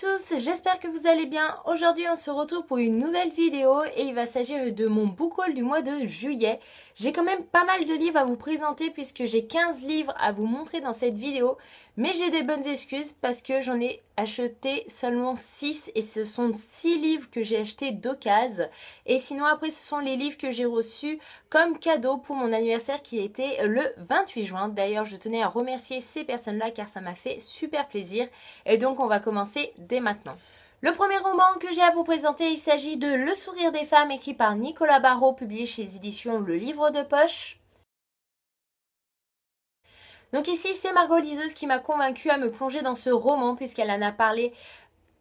tous, j'espère que vous allez bien. Aujourd'hui on se retrouve pour une nouvelle vidéo et il va s'agir de mon book du mois de juillet. J'ai quand même pas mal de livres à vous présenter puisque j'ai 15 livres à vous montrer dans cette vidéo. Mais j'ai des bonnes excuses parce que j'en ai acheté seulement 6 et ce sont 6 livres que j'ai achetés d'occasion. Et sinon après ce sont les livres que j'ai reçus comme cadeau pour mon anniversaire qui était le 28 juin. D'ailleurs je tenais à remercier ces personnes-là car ça m'a fait super plaisir. Et donc on va commencer dès maintenant. Le premier roman que j'ai à vous présenter, il s'agit de Le sourire des femmes écrit par Nicolas Barrault, publié chez Éditions Le Livre de Poche. Donc ici, c'est Margot Liseuse qui m'a convaincue à me plonger dans ce roman puisqu'elle en a parlé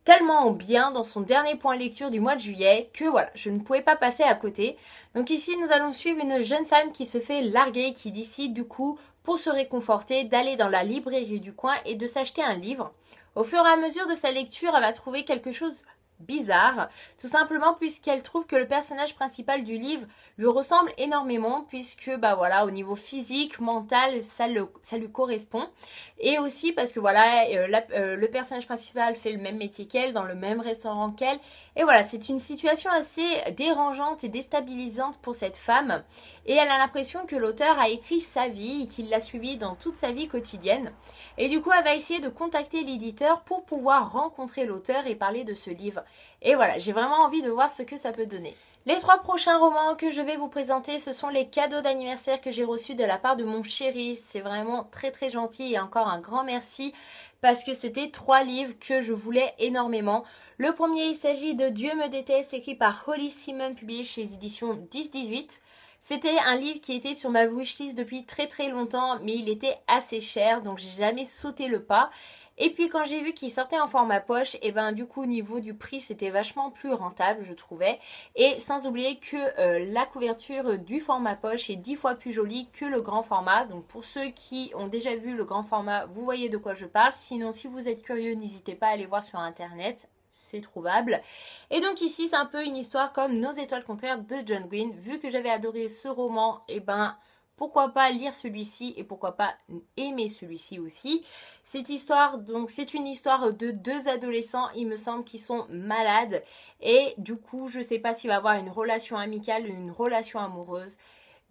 tellement bien dans son dernier point lecture du mois de juillet que voilà, je ne pouvais pas passer à côté. Donc ici, nous allons suivre une jeune femme qui se fait larguer, qui décide du coup, pour se réconforter, d'aller dans la librairie du coin et de s'acheter un livre. Au fur et à mesure de sa lecture, elle va trouver quelque chose bizarre, tout simplement puisqu'elle trouve que le personnage principal du livre lui ressemble énormément puisque bah voilà au niveau physique, mental, ça, ça lui correspond et aussi parce que voilà euh, euh, le personnage principal fait le même métier qu'elle dans le même restaurant qu'elle et voilà c'est une situation assez dérangeante et déstabilisante pour cette femme et elle a l'impression que l'auteur a écrit sa vie et qu'il l'a suivi dans toute sa vie quotidienne et du coup elle va essayer de contacter l'éditeur pour pouvoir rencontrer l'auteur et parler de ce livre. Et voilà, j'ai vraiment envie de voir ce que ça peut donner. Les trois prochains romans que je vais vous présenter, ce sont les cadeaux d'anniversaire que j'ai reçus de la part de mon chéri. C'est vraiment très très gentil et encore un grand merci parce que c'était trois livres que je voulais énormément. Le premier, il s'agit de Dieu me déteste, écrit par Holly Simon, publié chez les éditions 1018. C'était un livre qui était sur ma wishlist depuis très très longtemps, mais il était assez cher, donc j'ai jamais sauté le pas. Et puis quand j'ai vu qu'il sortait en format poche, et eh ben du coup au niveau du prix c'était vachement plus rentable je trouvais. Et sans oublier que euh, la couverture du format poche est dix fois plus jolie que le grand format. Donc pour ceux qui ont déjà vu le grand format, vous voyez de quoi je parle. Sinon si vous êtes curieux, n'hésitez pas à aller voir sur internet c'est trouvable. Et donc ici, c'est un peu une histoire comme Nos étoiles contraires de John Green. Vu que j'avais adoré ce roman, et eh ben pourquoi pas lire celui-ci et pourquoi pas aimer celui-ci aussi. Cette histoire, donc c'est une histoire de deux adolescents, il me semble, qui sont malades et du coup je ne sais pas s'il va avoir une relation amicale, une relation amoureuse.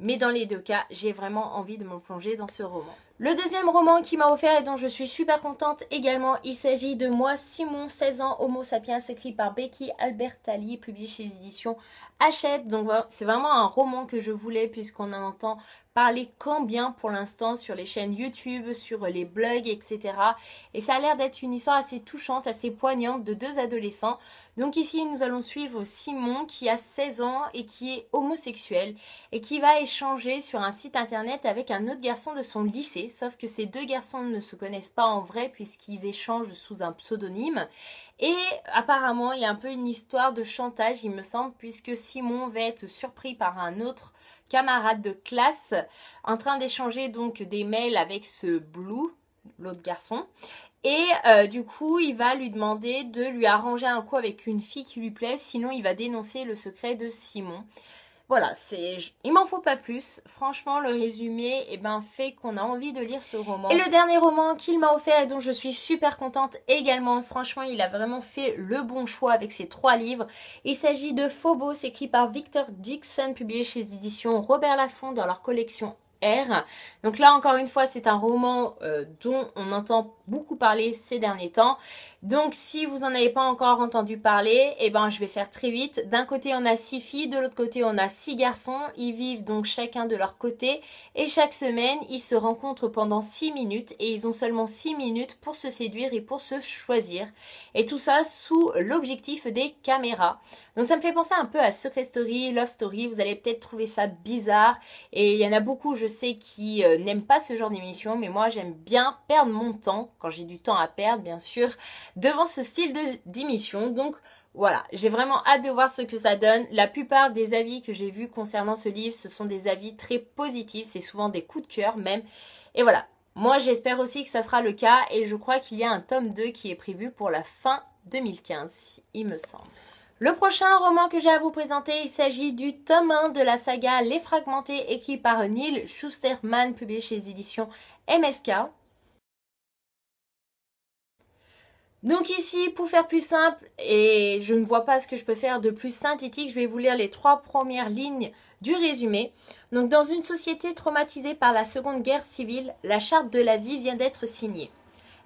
Mais dans les deux cas, j'ai vraiment envie de me plonger dans ce roman. Le deuxième roman qui m'a offert et dont je suis super contente également, il s'agit de Moi, Simon, 16 ans, Homo sapiens, écrit par Becky Albertalli, publié chez les éditions Hachette. Donc c'est vraiment un roman que je voulais puisqu'on en entend parlé combien pour l'instant sur les chaînes YouTube, sur les blogs, etc. Et ça a l'air d'être une histoire assez touchante, assez poignante de deux adolescents. Donc ici, nous allons suivre Simon qui a 16 ans et qui est homosexuel et qui va échanger sur un site internet avec un autre garçon de son lycée, sauf que ces deux garçons ne se connaissent pas en vrai puisqu'ils échangent sous un pseudonyme. Et apparemment, il y a un peu une histoire de chantage, il me semble, puisque Simon va être surpris par un autre camarade de classe en train d'échanger donc des mails avec ce Blue, l'autre garçon. Et euh, du coup, il va lui demander de lui arranger un coup avec une fille qui lui plaît, sinon il va dénoncer le secret de Simon. Voilà, c'est, il m'en faut pas plus. Franchement, le résumé eh ben, fait qu'on a envie de lire ce roman. Et le dernier roman qu'il m'a offert et dont je suis super contente également, franchement, il a vraiment fait le bon choix avec ses trois livres. Il s'agit de Phobos, écrit par Victor Dixon, publié chez les éditions Robert Laffont dans leur collection R. Donc là, encore une fois, c'est un roman euh, dont on entend beaucoup parlé ces derniers temps. Donc si vous n'en avez pas encore entendu parler, eh ben je vais faire très vite. D'un côté on a six filles, de l'autre côté on a six garçons. Ils vivent donc chacun de leur côté et chaque semaine ils se rencontrent pendant six minutes et ils ont seulement six minutes pour se séduire et pour se choisir. Et tout ça sous l'objectif des caméras. Donc ça me fait penser un peu à Secret Story, Love Story. Vous allez peut-être trouver ça bizarre et il y en a beaucoup je sais qui euh, n'aiment pas ce genre d'émission mais moi j'aime bien perdre mon temps quand j'ai du temps à perdre, bien sûr, devant ce style d'émission. Donc voilà, j'ai vraiment hâte de voir ce que ça donne. La plupart des avis que j'ai vus concernant ce livre, ce sont des avis très positifs, c'est souvent des coups de cœur même. Et voilà, moi j'espère aussi que ça sera le cas et je crois qu'il y a un tome 2 qui est prévu pour la fin 2015, il me semble. Le prochain roman que j'ai à vous présenter, il s'agit du tome 1 de la saga Les Fragmentés écrit par Neil Schusterman, publié chez les éditions MSK. Donc ici, pour faire plus simple, et je ne vois pas ce que je peux faire de plus synthétique, je vais vous lire les trois premières lignes du résumé. Donc dans une société traumatisée par la Seconde Guerre civile, la charte de la vie vient d'être signée.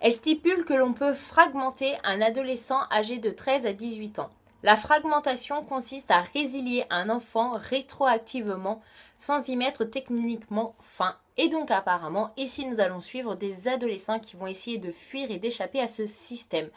Elle stipule que l'on peut fragmenter un adolescent âgé de 13 à 18 ans. La fragmentation consiste à résilier un enfant rétroactivement sans y mettre techniquement fin. Et donc apparemment, ici nous allons suivre des adolescents qui vont essayer de fuir et d'échapper à ce système.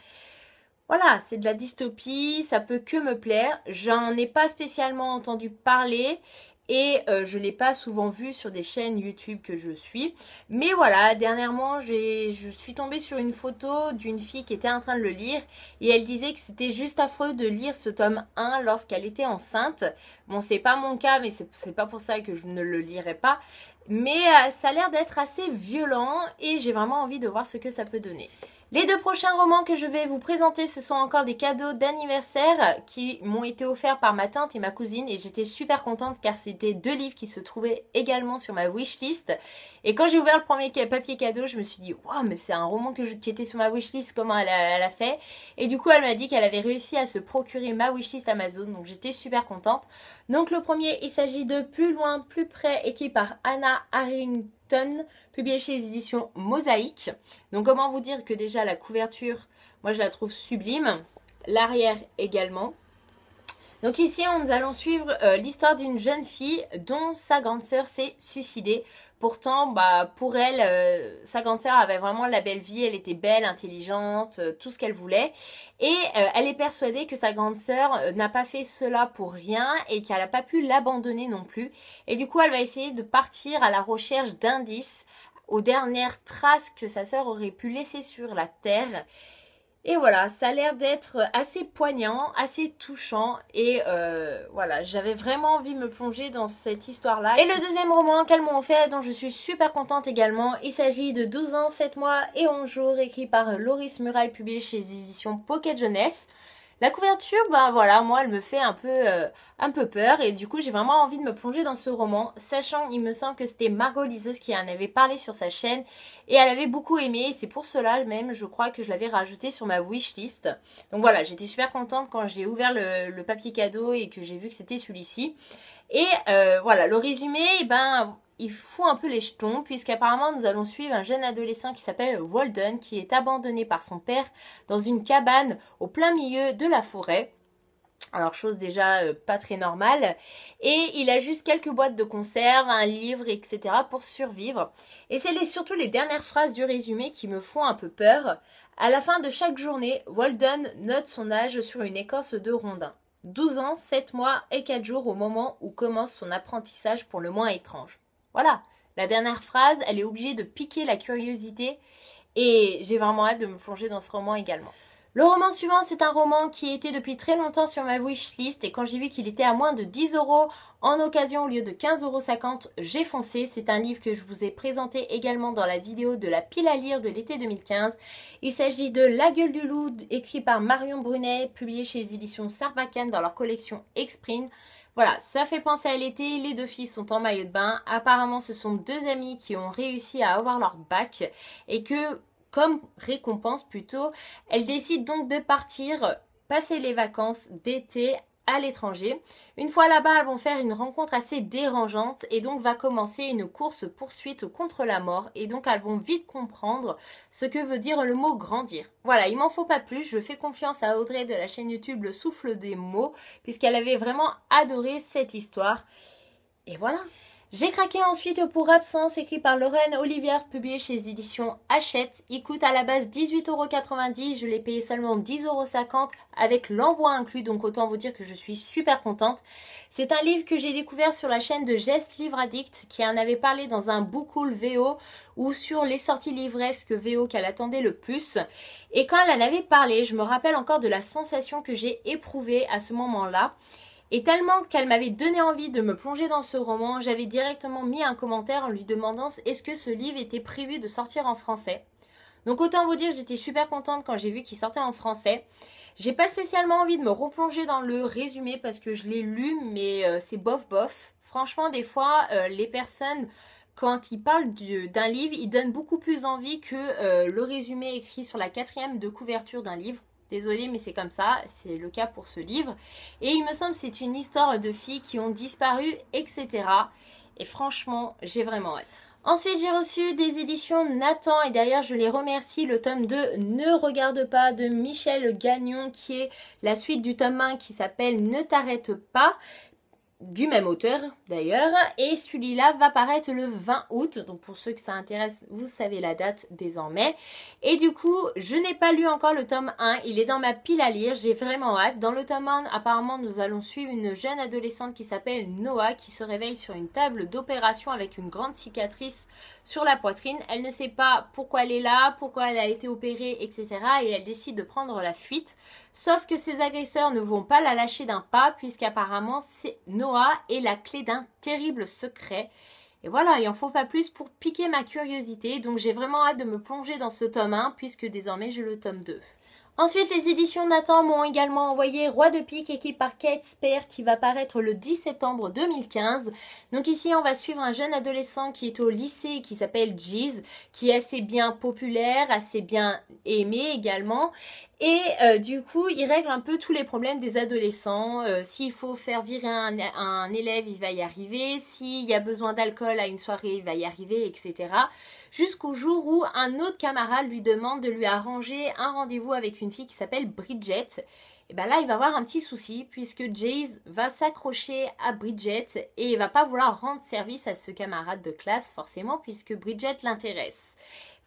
Voilà, c'est de la dystopie, ça peut que me plaire. J'en ai pas spécialement entendu parler et euh, je ne l'ai pas souvent vu sur des chaînes YouTube que je suis. Mais voilà, dernièrement, je suis tombée sur une photo d'une fille qui était en train de le lire et elle disait que c'était juste affreux de lire ce tome 1 lorsqu'elle était enceinte. Bon, c'est pas mon cas, mais c'est pas pour ça que je ne le lirai pas. Mais euh, ça a l'air d'être assez violent et j'ai vraiment envie de voir ce que ça peut donner. Les deux prochains romans que je vais vous présenter, ce sont encore des cadeaux d'anniversaire qui m'ont été offerts par ma tante et ma cousine et j'étais super contente car c'était deux livres qui se trouvaient également sur ma wishlist. Et quand j'ai ouvert le premier papier cadeau, je me suis dit waouh mais c'est un roman que je, qui était sur ma wishlist, comment elle a, fait Et du coup elle m'a dit qu'elle avait réussi à se procurer ma wishlist Amazon donc j'étais super contente. Donc le premier il s'agit de Plus loin, plus près écrit par Anna Haring publié chez les éditions Mosaïque. Donc comment vous dire que déjà la couverture, moi je la trouve sublime, l'arrière également. Donc ici, nous allons suivre euh, l'histoire d'une jeune fille dont sa grande sœur s'est suicidée Pourtant, bah, pour elle, euh, sa grande sœur avait vraiment la belle vie, elle était belle, intelligente, euh, tout ce qu'elle voulait. Et euh, elle est persuadée que sa grande sœur n'a pas fait cela pour rien et qu'elle n'a pas pu l'abandonner non plus. Et du coup, elle va essayer de partir à la recherche d'indices aux dernières traces que sa sœur aurait pu laisser sur la Terre. Et voilà, ça a l'air d'être assez poignant, assez touchant. Et euh, voilà, j'avais vraiment envie de me plonger dans cette histoire-là. Et le deuxième roman qu'elles m'ont fait, dont je suis super contente également, il s'agit de 12 ans, 7 mois et 11 jours, écrit par Loris Muraille, publié chez les éditions Pocket Jeunesse. La couverture, ben voilà, moi elle me fait un peu, euh, un peu peur et du coup j'ai vraiment envie de me plonger dans ce roman, sachant il me semble que c'était Margot Liseuse qui en avait parlé sur sa chaîne et elle avait beaucoup aimé et c'est pour cela même je crois que je l'avais rajouté sur ma wishlist. Donc voilà, j'étais super contente quand j'ai ouvert le, papier cadeau et que j'ai vu que c'était celui-ci. Et euh, voilà, le résumé, eh ben il fout un peu les jetons puisqu'apparemment nous allons suivre un jeune adolescent qui s'appelle Walden qui est abandonné par son père dans une cabane au plein milieu de la forêt. Alors chose déjà euh, pas très normale. Et il a juste quelques boîtes de conserve, un livre, etc. pour survivre. Et c'est surtout les dernières phrases du résumé qui me font un peu peur. À la fin de chaque journée, Walden note son âge sur une écorce de rondin. 12 ans, 7 mois et 4 jours au moment où commence son apprentissage pour le moins étrange. Voilà, la dernière phrase, elle est obligée de piquer la curiosité et j'ai vraiment hâte de me plonger dans ce roman également. Le roman suivant, c'est un roman qui était depuis très longtemps sur ma wishlist et quand j'ai vu qu'il était à moins de 10 euros en occasion au lieu de 15,50€, j'ai foncé. C'est un livre que je vous ai présenté également dans la vidéo de la pile à lire de l'été 2015. Il s'agit de La gueule du loup, écrit par Marion Brunet, publié chez les éditions Sarbacane dans leur collection Exprime. Voilà, ça fait penser à l'été, les deux filles sont en maillot de bain. Apparemment, ce sont deux amies qui ont réussi à avoir leur bac et que comme récompense plutôt. Elle décide donc de partir passer les vacances d'été à l'étranger. Une fois là-bas, elles vont faire une rencontre assez dérangeante et donc va commencer une course poursuite contre la mort et donc elles vont vite comprendre ce que veut dire le mot grandir. Voilà, il m'en faut pas plus, je fais confiance à Audrey de la chaîne YouTube Le Souffle des mots puisqu'elle avait vraiment adoré cette histoire. Et voilà. J'ai craqué ensuite pour Absence, écrit par Lorraine Olivier, publié chez les éditions Hachette. Il coûte à la base 18,90€, je l'ai payé seulement 10,50€ avec l'envoi inclus, donc autant vous dire que je suis super contente. C'est un livre que j'ai découvert sur la chaîne de Geste Livre Addict, qui en avait parlé dans un book VO ou sur les sorties livresques VO qu'elle attendait le plus. Et quand elle en avait parlé, je me rappelle encore de la sensation que j'ai éprouvée à ce moment-là. Et tellement qu'elle m'avait donné envie de me plonger dans ce roman, j'avais directement mis un commentaire en lui demandant est-ce que ce livre était prévu de sortir en français. Donc autant vous dire, j'étais super contente quand j'ai vu qu'il sortait en français. J'ai pas spécialement envie de me replonger dans le résumé parce que je l'ai lu, mais euh, c'est bof bof. Franchement, des fois, euh, les personnes, quand ils parlent d'un livre, ils donnent beaucoup plus envie que euh, le résumé écrit sur la quatrième de couverture d'un livre. Désolée, mais c'est comme ça, c'est le cas pour ce livre. Et il me semble que c'est une histoire de filles qui ont disparu, etc. Et franchement, j'ai vraiment hâte. Ensuite, j'ai reçu des éditions Nathan et d'ailleurs je les remercie. Le tome 2 Ne regarde pas de Michel Gagnon qui est la suite du tome 1 qui s'appelle Ne t'arrête pas du même auteur d'ailleurs, et celui-là va paraître le 20 août, donc pour ceux que ça intéresse, vous savez la date désormais. Et du coup, je n'ai pas lu encore le tome 1, il est dans ma pile à lire, j'ai vraiment hâte. Dans le tome 1, apparemment, nous allons suivre une jeune adolescente qui s'appelle Noah, qui se réveille sur une table d'opération avec une grande cicatrice sur la poitrine. Elle ne sait pas pourquoi elle est là, pourquoi elle a été opérée, etc. Et elle décide de prendre la fuite, sauf que ses agresseurs ne vont pas la lâcher d'un pas, puisqu'apparemment, c'est Noah est la clé d'un terrible secret. Et voilà, il en faut pas plus pour piquer ma curiosité, donc j'ai vraiment hâte de me plonger dans ce tome 1 puisque désormais j'ai le tome 2. Ensuite, les éditions Nathan m'ont également envoyé Roi de pique équipé par Kate Spear qui va paraître le 10 septembre 2015. Donc ici, on va suivre un jeune adolescent qui est au lycée qui s'appelle Jeez, qui est assez bien populaire, assez bien aimé également et euh, du coup, il règle un peu tous les problèmes des adolescents. Euh, s'il faut faire virer un, élève, il va y arriver. S'il y a besoin d'alcool à une soirée, il va y arriver, etc. Jusqu'au jour où un autre camarade lui demande de lui arranger un rendez-vous avec une fille qui s'appelle Bridget. Et bien là, il va avoir un petit souci puisque Jayce va s'accrocher à Bridget et il va pas vouloir rendre service à ce camarade de classe forcément puisque Bridget l'intéresse.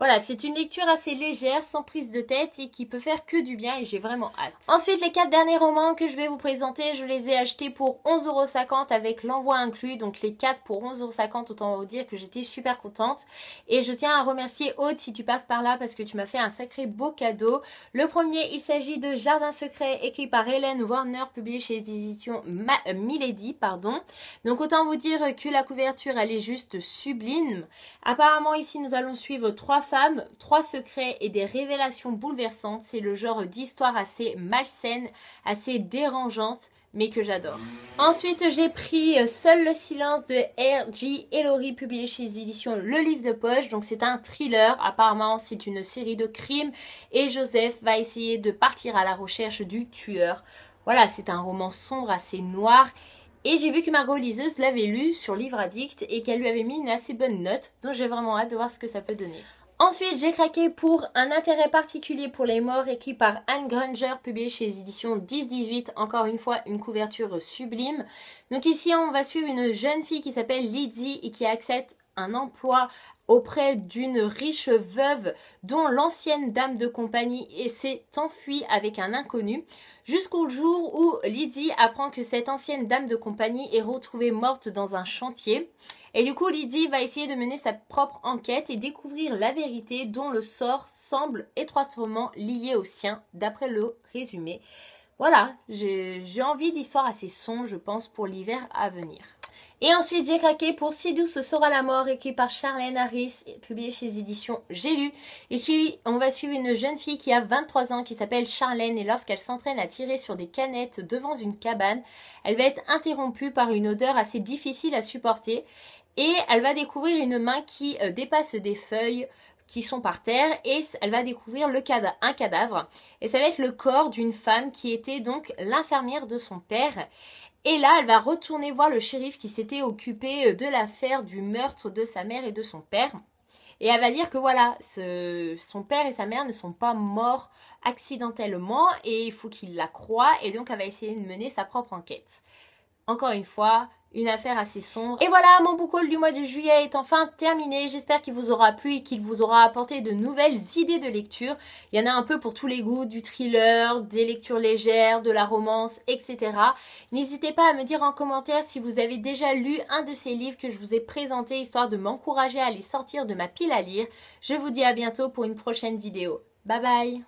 Voilà, c'est une lecture assez légère, sans prise de tête et qui peut faire que du bien et j'ai vraiment hâte. Ensuite, les quatre derniers romans que je vais vous présenter, je les ai achetés pour 11,50€ avec l'envoi inclus. Donc les quatre pour 11,50€, autant vous dire que j'étais super contente. Et je tiens à remercier Aude si tu passes par là parce que tu m'as fait un sacré beau cadeau. Le premier, il s'agit de Jardin secret écrit par Hélène Warner, publié chez les éditions euh, Milady. Pardon. Donc autant vous dire que la couverture, elle est juste sublime. Apparemment ici, nous allons suivre trois femmes, trois secrets et des révélations bouleversantes. C'est le genre d'histoire assez malsaine, assez dérangeante, mais que j'adore. Ensuite, j'ai pris euh, Seul le silence de R.J. Ellory, publié chez les éditions Le Livre de Poche. Donc, c'est un thriller. Apparemment, c'est une série de crimes et Joseph va essayer de partir à la recherche du tueur. Voilà, c'est un roman sombre, assez noir. Et j'ai vu que Margot Liseuse l'avait lu sur Livre Addict et qu'elle lui avait mis une assez bonne note, donc j'ai vraiment hâte de voir ce que ça peut donner. Ensuite, j'ai craqué pour Un intérêt particulier pour les morts, écrit par Anne Granger, publié chez les éditions 10-18. Encore une fois, une couverture sublime. Donc ici, on va suivre une jeune fille qui s'appelle Lydie et qui accepte un emploi auprès d'une riche veuve dont l'ancienne dame de compagnie s'est enfuie avec un inconnu, jusqu'au jour où Lydie apprend que cette ancienne dame de compagnie est retrouvée morte dans un chantier. Et du coup, Lydie va essayer de mener sa propre enquête et découvrir la vérité dont le sort semble étroitement lié au sien, d'après le résumé. Voilà, j'ai envie d'histoires assez sombres, je pense, pour l'hiver à venir. Et ensuite, j'ai craqué pour Si douce sera la mort, écrit par Charlène Harris, publié chez éditions J'ai lu. Et on va suivre une jeune fille qui a 23 ans, qui s'appelle Charlène, et lorsqu'elle s'entraîne à tirer sur des canettes devant une cabane, elle va être interrompue par une odeur assez difficile à supporter, et elle va découvrir une main qui euh, dépasse des feuilles qui sont par terre et elle va découvrir un cadavre et ça va être le corps d'une femme qui était donc l'infirmière de son père et là, elle va retourner voir le shérif qui s'était occupé euh, de l'affaire du meurtre de sa mère et de son père. Et elle va dire que voilà, son père et sa mère ne sont pas morts accidentellement et il faut qu'il la croie et donc elle va essayer de mener sa propre enquête. Encore une fois, une affaire assez sombre. Et voilà, mon book haul du mois de juillet est enfin terminé. J'espère qu'il vous aura plu et qu'il vous aura apporté de nouvelles idées de lecture. Il y en a un peu pour tous les goûts, du thriller, des lectures légères, de la romance, etc. N'hésitez pas à me dire en commentaire si vous avez déjà lu un de ces livres que je vous ai présenté, histoire de m'encourager à les sortir de ma pile à lire. Je vous dis à bientôt pour une prochaine vidéo. Bye bye